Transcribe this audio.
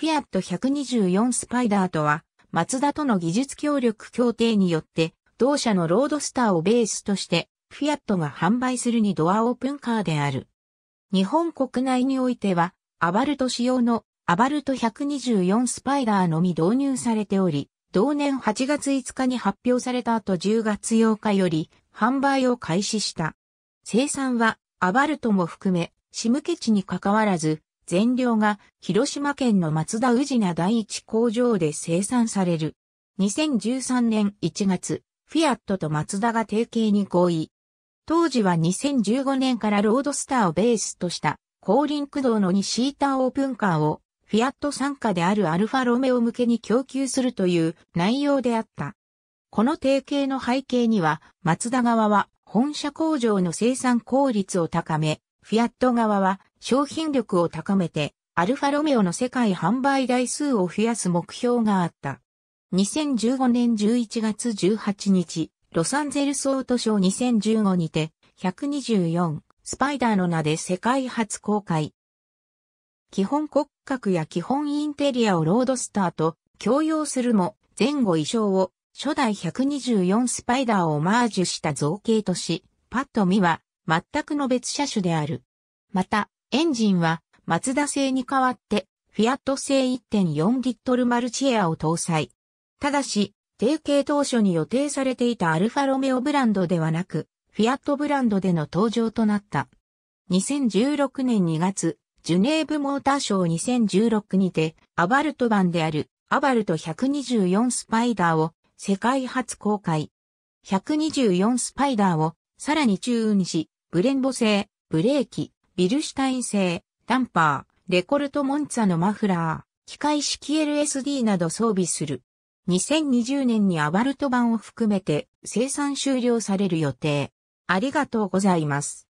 フィアット124スパイダーとは、マツダとの技術協力協定によって、同社のロードスターをベースとして、フィアットが販売するにドアオープンカーである。日本国内においては、アバルト仕様のアバルト124スパイダーのみ導入されており、同年8月5日に発表された後10月8日より販売を開始した。生産はアバルトも含め、シムケ地に関わらず、全量が広島県の松田宇品第一工場で生産される。2013年1月、フィアットとマツダが提携に合意。当時は2015年からロードスターをベースとした、後輪駆動の2シーターオープンカーを、フィアット傘下であるアルファロメオ向けに供給するという内容であった。この提携の背景には、マツダ側は本社工場の生産効率を高め、フィアット側は商品力を高めて、アルファロメオの世界販売台数を増やす目標があった。2015年11月18日、ロサンゼルスオートショー2015にて、124スパイダーの名で世界初公開。基本骨格や基本インテリアをロードスターと共用するも、前後衣装を初代124スパイダーをオマージュした造形とし、パッと見は全くの別車種である。また、エンジンは、マツダ製に代わって、フィアット製1.4リットルマルチエアを搭載。ただし、提携当初に予定されていたアルファロメオブランドではなく、フィアットブランドでの登場となった。2016年2月、ジュネーブモーターショー2016にて、アバルト版である、アバルト124スパイダーを世界初公開。124スパイダーをさらに宙にし、ブレンボ製、ブレーキ、ビルシュタイン製、ダンパー、レコルトモンツァのマフラー、機械式 LSD など装備する。2020年にアバルト版を含めて生産終了される予定。ありがとうございます。